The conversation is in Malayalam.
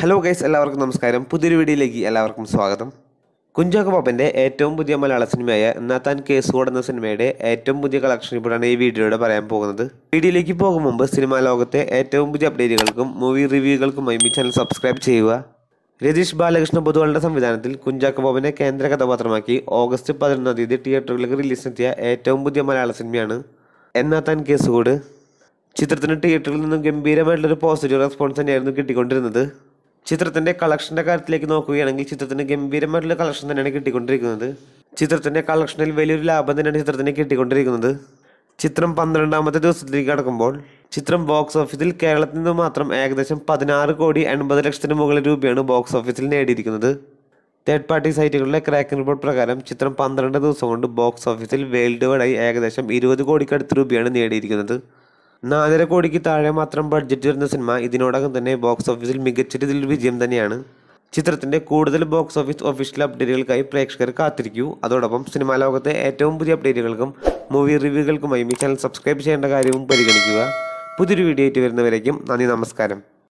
ഹലോ ഗൈസ് എല്ലാവർക്കും നമസ്കാരം പുതിയൊരു വീഡിയോയിലേക്ക് എല്ലാവർക്കും സ്വാഗതം കുഞ്ചാക്കോ പാപ്പൻ്റെ ഏറ്റവും പുതിയ മലയാള സിനിമയായ എന്നാത്താൻ കേസ് എന്ന സിനിമയുടെ ഏറ്റവും പുതിയ കളക്ഷൻ ഈ വീഡിയോയുടെ പറയാൻ പോകുന്നത് വീഡിയോയിലേക്ക് പോകും മുമ്പ് സിനിമാ ലോകത്തെ ഏറ്റവും പുതിയ അപ്ഡേറ്റുകൾക്കും മൂവി റിവ്യൂകൾക്കുമായി ഈ ചാനൽ സബ്സ്ക്രൈബ് ചെയ്യുക രതീഷ് ബാലകൃഷ്ണ പൊതുവാളുടെ സംവിധാനത്തിൽ കുഞ്ചാക്കോ പാപ്പനെ കേന്ദ്ര കഥാപാത്രമാക്കി ഓഗസ്റ്റ് പതിനൊന്നാം തീയതി തിയേറ്ററുകളിൽ റിലീസിനെത്തിയ ഏറ്റവും പുതിയ മലയാള സിനിമയാണ് എന്നാത്താൻ കേസുകൂട് ചിത്രത്തിന് തിയേറ്ററിൽ നിന്നും ഗംഭീരമായിട്ടുള്ളൊരു പോസിറ്റീവ് റെസ്പോൺസ് തന്നെയായിരുന്നു കിട്ടിക്കൊണ്ടിരുന്നത് ചിത്രത്തിന്റെ കളക്ഷന്റെ കാര്യത്തിലേക്ക് നോക്കുകയാണെങ്കിൽ ചിത്രത്തിന് ഗംഭീരമായിട്ടുള്ള കളക്ഷൻ തന്നെയാണ് കിട്ടിക്കൊണ്ടിരിക്കുന്നത് ചിത്രത്തിന്റെ കളക്ഷനിൽ വലിയൊരു ലാഭം തന്നെയാണ് ചിത്രത്തിന് കിട്ടിക്കൊണ്ടിരിക്കുന്നത് ചിത്രം പന്ത്രണ്ടാമത്തെ ദിവസത്തിലേക്ക് കടക്കുമ്പോൾ ചിത്രം ബോക്സ് ഓഫീസിൽ കേരളത്തിൽ നിന്ന് മാത്രം ഏകദേശം പതിനാറ് കോടി എൺപത് ലക്ഷത്തിന് മുകളിൽ രൂപയാണ് ബോക്സ് ഓഫീസിൽ നേടിയിരിക്കുന്നത് തേർഡ് പാർട്ടി സൈറ്റുകളിലെ ക്രാക്കിംഗ് റിപ്പോർട്ട് പ്രകാരം ചിത്രം പന്ത്രണ്ട് ദിവസം കൊണ്ട് ബോക്സ് ഓഫീസിൽ വേൾഡ് വൈഡായി ഏകദേശം ഇരുപത് കോടിക്കടുത്ത് രൂപയാണ് നേടിയിരിക്കുന്നത് നാലര കോടിക്ക് താഴെ മാത്രം ബഡ്ജറ്റ് വരുന്ന സിനിമ ഇതിനോടകം തന്നെ ബോക്സ് ഓഫീസിൽ മികച്ച രീതിയിൽ വിജയം തന്നെയാണ് ചിത്രത്തിന്റെ കൂടുതൽ ബോക്സ് ഓഫീസ് ഒഫീഷ്യൽ അപ്ഡേറ്റുകൾക്കായി പ്രേക്ഷകർ കാത്തിരിക്കൂ അതോടൊപ്പം സിനിമാ ലോകത്തെ ഏറ്റവും പുതിയ അപ്ഡേറ്റുകൾക്കും മൂവി റിവ്യൂകൾക്കുമായി ഈ ചാനൽ സബ്സ്ക്രൈബ് ചെയ്യേണ്ട കാര്യവും പരിഗണിക്കുക പുതിയൊരു വീഡിയോ ആയിട്ട് വരുന്നവരേക്കും നന്ദി നമസ്കാരം